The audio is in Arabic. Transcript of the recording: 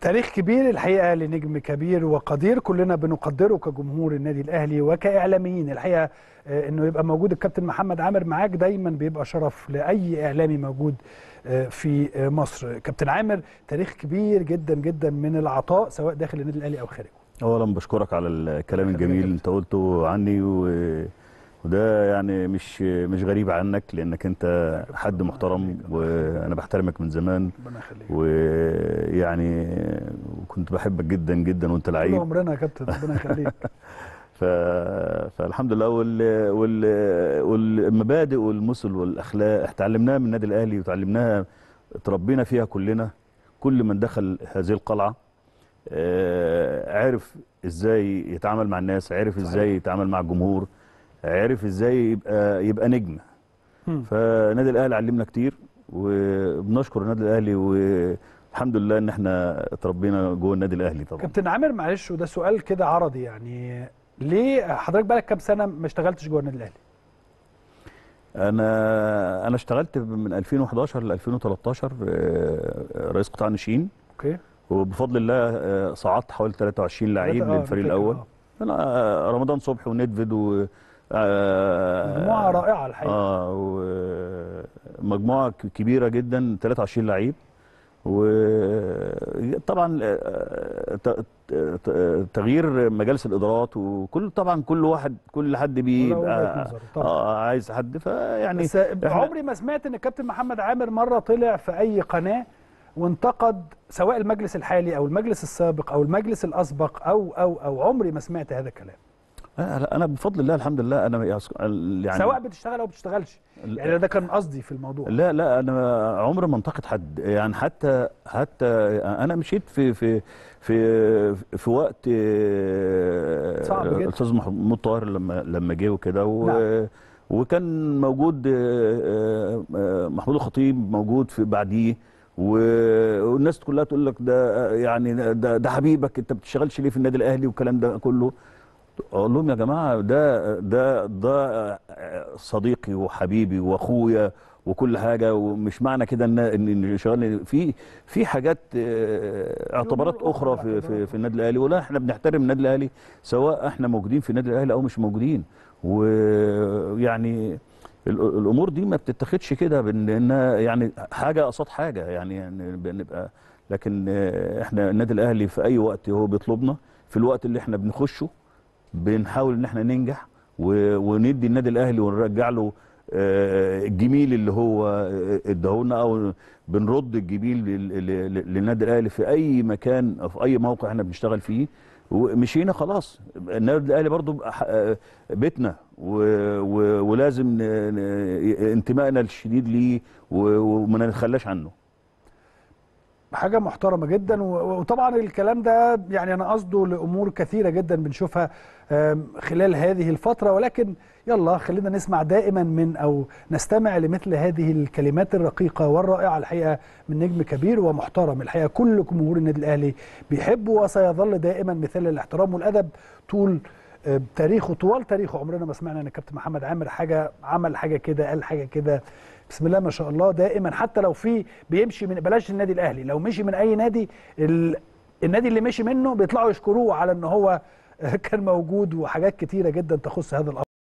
تاريخ كبير الحقيقه لنجم كبير وقدير كلنا بنقدره كجمهور النادي الاهلي وكاعلاميين الحقيقه آه، انه يبقى موجود الكابتن محمد عامر معاك دايما بيبقى شرف لاي اعلامي موجود آه، في آه، مصر كابتن عامر تاريخ كبير جدا جدا من العطاء سواء داخل النادي الاهلي او خارجه اولا بشكرك على الكلام الجميل اللي انت قلته عني و وده يعني مش مش غريب عنك لانك انت حد محترم وانا بحترمك من زمان ويعني وكنت بحبك جدا جدا وانت لعيب طول عمرنا يا كابتن ربنا يخليك ف... فالحمد لله وال... وال... والمبادئ والمثل والاخلاق اتعلمناها من النادي الاهلي وتعلمناها اتربينا فيها كلنا كل من دخل هذه القلعه آه، عرف ازاي يتعامل مع الناس عرف ازاي يتعامل مع الجمهور عرف ازاي يبقى يبقى نجم فنادي الاهلي علمنا كتير وبنشكر النادي الاهلي والحمد لله ان احنا اتربينا جوه النادي الاهلي طبعا كابتن عامر معلش وده سؤال كده عرضي يعني ليه حضرتك بقالك كام سنه ما اشتغلتش جوه النادي الاهلي انا انا اشتغلت من 2011 ل 2013 آه، رئيس قطاع ناشئين اوكي وبفضل الله آه، صعدت حوالي 23 لعيب آه، للفريق الاول انا رمضان صبحي وندفد و مجموعه آه، رائعه الحقيقه اه مجموعه كبيره جدا 23 لعيب وطبعا آه، تغيير مجالس الادارات وكل طبعا كل واحد كل حد بيبقى آه عايز حد فيعني بس عمري ما سمعت ان الكابتن محمد عامر مره طلع في اي قناه وانتقد سواء المجلس الحالي او المجلس السابق او المجلس الاسبق او او او عمري ما سمعت هذا الكلام انا بفضل الله الحمد لله انا يعني سواء بتشتغل او بتشتغلش يعني ده كان قصدي في الموضوع لا لا انا عمري ما انتقد حد يعني حتى حتى انا مشيت في في في في وقت آه، صعب جدا الاستاذ محمود طاهر لما لما جه وكده و نعم. وكان موجود آه، آه، محمود الخطيب موجود في بعديه والناس كلها تقول لك ده يعني ده, ده حبيبك انت ما بتشتغلش ليه في النادي الاهلي والكلام ده كله اقول لهم يا جماعه ده ده ده صديقي وحبيبي واخويا وكل حاجه ومش معنى كده ان ان شغال في في حاجات آه، اعتبارات اخرى في في, في النادي الاهلي ولا احنا بنحترم النادي الاهلي سواء احنا موجودين في النادي الاهلي او مش موجودين ويعني الامور دي ما بتتاخدش كده بانها يعني حاجه قصاد حاجه يعني, يعني بنبقى لكن احنا النادي الاهلي في اي وقت هو بيطلبنا في الوقت اللي احنا بنخشه بنحاول ان احنا ننجح وندي النادي الاهلي ونرجع له الجميل آه، اللي هو آه، ادهولنا او بنرد الجميل للنادي الاهلي في اي مكان أو في اي موقع احنا بنشتغل فيه ومشينا خلاص النادي الاهلي برضو آه، بيتنا ولازم انتمائنا الشديد ليه وما نتخلاش عنه حاجه محترمه جدا وطبعا الكلام ده يعني انا قصده لامور كثيره جدا بنشوفها خلال هذه الفتره ولكن يلا خلينا نسمع دائما من او نستمع لمثل هذه الكلمات الرقيقه والرائعه الحقيقه من نجم كبير ومحترم الحقيقه كل جمهور النادي الاهلي بيحبه وسيظل دائما مثال الاحترام والادب طول بتاريخه طوال تاريخه عمرنا ما سمعنا ان كابتن محمد عامر حاجه عمل حاجه كده قال حاجه كده بسم الله ما شاء الله دائما حتى لو في بيمشي من بلاش النادي الاهلي لو مشي من اي نادي ال... النادي اللي مشي منه بيطلعوا يشكروه على ان هو كان موجود وحاجات كتيره جدا تخص هذا الامر